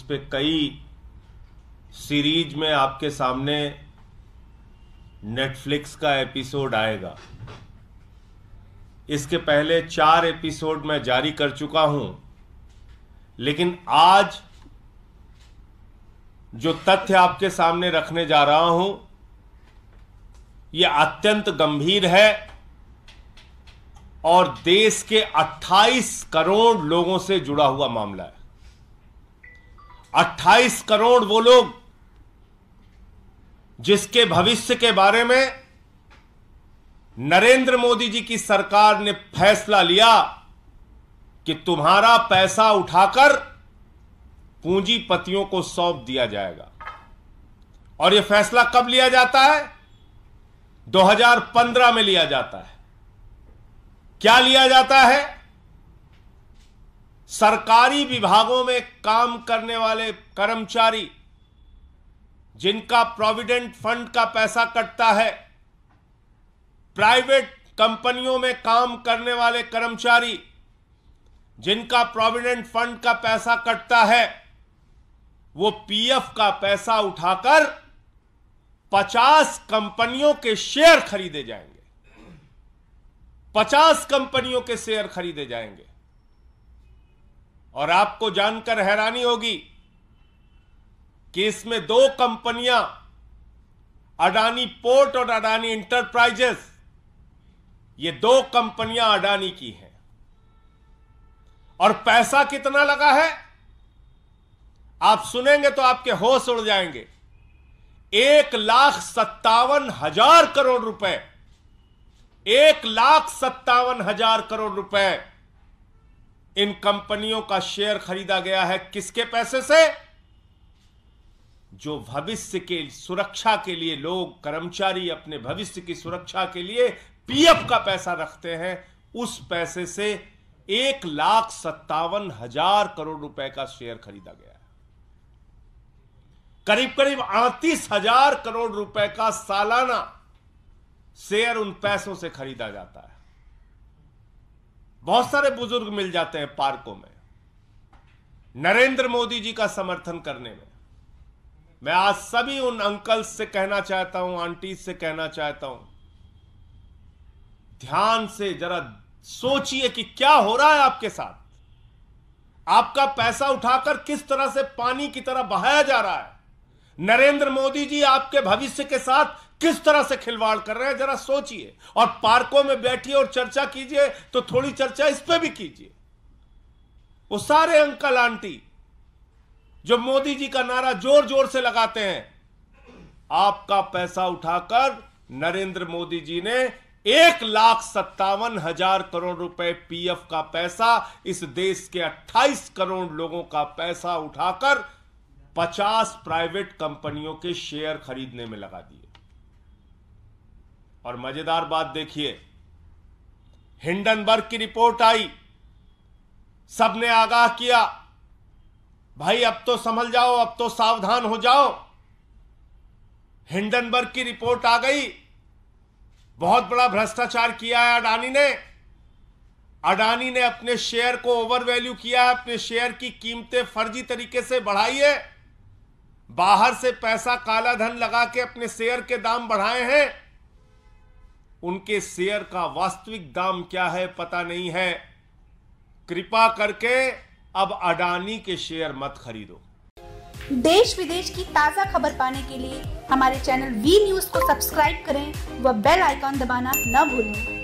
उस पर कई सीरीज में आपके सामने नेटफ्लिक्स का एपिसोड आएगा इसके पहले चार एपिसोड मैं जारी कर चुका हूं लेकिन आज जो तथ्य आपके सामने रखने जा रहा हूं यह अत्यंत गंभीर है और देश के 28 करोड़ लोगों से जुड़ा हुआ मामला है 28 करोड़ वो लोग जिसके भविष्य के बारे में नरेंद्र मोदी जी की सरकार ने फैसला लिया कि तुम्हारा पैसा उठाकर पूंजीपतियों को सौंप दिया जाएगा और यह फैसला कब लिया जाता है 2015 में लिया जाता है क्या लिया जाता है सरकारी विभागों में काम करने वाले कर्मचारी जिनका प्रोविडेंट फंड का पैसा कटता है प्राइवेट कंपनियों में काम करने वाले कर्मचारी जिनका प्रोविडेंट फंड का पैसा कटता है वो पीएफ का पैसा उठाकर 50 कंपनियों के शेयर खरीदे जाएंगे 50 कंपनियों के शेयर खरीदे जाएंगे और आपको जानकर हैरानी होगी कि इसमें दो कंपनियां अडानी पोर्ट और अडानी इंटरप्राइजेस ये दो कंपनियां अडानी की हैं और पैसा कितना लगा है आप सुनेंगे तो आपके होश उड़ जाएंगे एक लाख सत्तावन हजार करोड़ रुपए एक लाख सत्तावन हजार करोड़ रुपए इन कंपनियों का शेयर खरीदा गया है किसके पैसे से जो भविष्य के सुरक्षा के लिए लोग कर्मचारी अपने भविष्य की सुरक्षा के लिए पीएफ का पैसा रखते हैं उस पैसे से एक लाख सत्तावन हजार करोड़ रुपए का शेयर खरीदा गया है करीब करीब अड़तीस हजार करोड़ रुपए का सालाना शेयर उन पैसों से खरीदा जाता है बहुत सारे बुजुर्ग मिल जाते हैं पार्कों में नरेंद्र मोदी जी का समर्थन करने में मैं आज सभी उन अंकल से कहना चाहता हूं आंटी से कहना चाहता हूं ध्यान से जरा सोचिए कि क्या हो रहा है आपके साथ आपका पैसा उठाकर किस तरह से पानी की तरह बहाया जा रहा है नरेंद्र मोदी जी आपके भविष्य के साथ किस तरह से खिलवाड़ कर रहे हैं जरा सोचिए और पार्कों में बैठिए और चर्चा कीजिए तो थोड़ी चर्चा इस पर भी कीजिए वो सारे अंकल आंटी जो मोदी जी का नारा जोर जोर से लगाते हैं आपका पैसा उठाकर नरेंद्र मोदी जी ने एक लाख सत्तावन हजार करोड़ रुपए पीएफ का पैसा इस देश के 28 करोड़ लोगों का पैसा उठाकर 50 प्राइवेट कंपनियों के शेयर खरीदने में लगा दिए और मजेदार बात देखिए हिंडनबर्ग की रिपोर्ट आई सबने आगाह किया भाई अब तो संभल जाओ अब तो सावधान हो जाओ हिंडनबर्ग की रिपोर्ट आ गई बहुत बड़ा भ्रष्टाचार किया है अडानी ने अडानी ने अपने शेयर को ओवर वैल्यू किया है अपने शेयर की कीमतें फर्जी तरीके से बढ़ाई है बाहर से पैसा काला धन लगा के अपने शेयर के दाम बढ़ाए हैं उनके शेयर का वास्तविक दाम क्या है पता नहीं है कृपा करके अब अडानी के शेयर मत खरीदो देश विदेश की ताज़ा खबर पाने के लिए हमारे चैनल वी न्यूज़ को सब्सक्राइब करें व बेल आइकॉन दबाना न भूलें